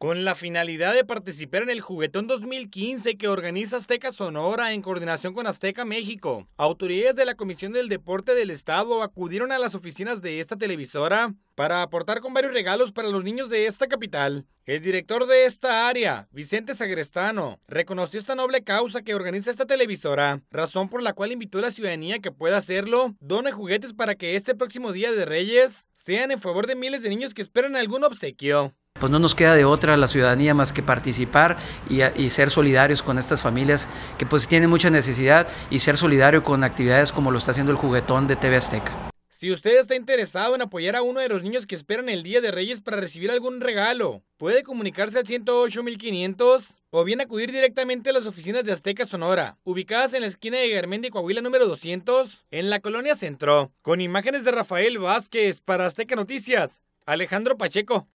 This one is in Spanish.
Con la finalidad de participar en el Juguetón 2015 que organiza Azteca Sonora en coordinación con Azteca México, autoridades de la Comisión del Deporte del Estado acudieron a las oficinas de esta televisora para aportar con varios regalos para los niños de esta capital. El director de esta área, Vicente Sagrestano, reconoció esta noble causa que organiza esta televisora, razón por la cual invitó a la ciudadanía que pueda hacerlo, done juguetes para que este próximo Día de Reyes sean en favor de miles de niños que esperan algún obsequio pues no nos queda de otra la ciudadanía más que participar y, ser solidarios con estas familias que pues tienen mucha necesidad y ser solidario con actividades como lo está haciendo el juguetón de TV Azteca. Si usted está interesado en apoyar a uno de los niños que esperan el Día de Reyes para recibir algún regalo, puede comunicarse al 108500 o bien acudir directamente a las oficinas de Azteca Sonora, ubicadas en la esquina de Germán de Coahuila número 200, en la colonia Centro. Con imágenes de Rafael Vázquez para Azteca Noticias, Alejandro Pacheco.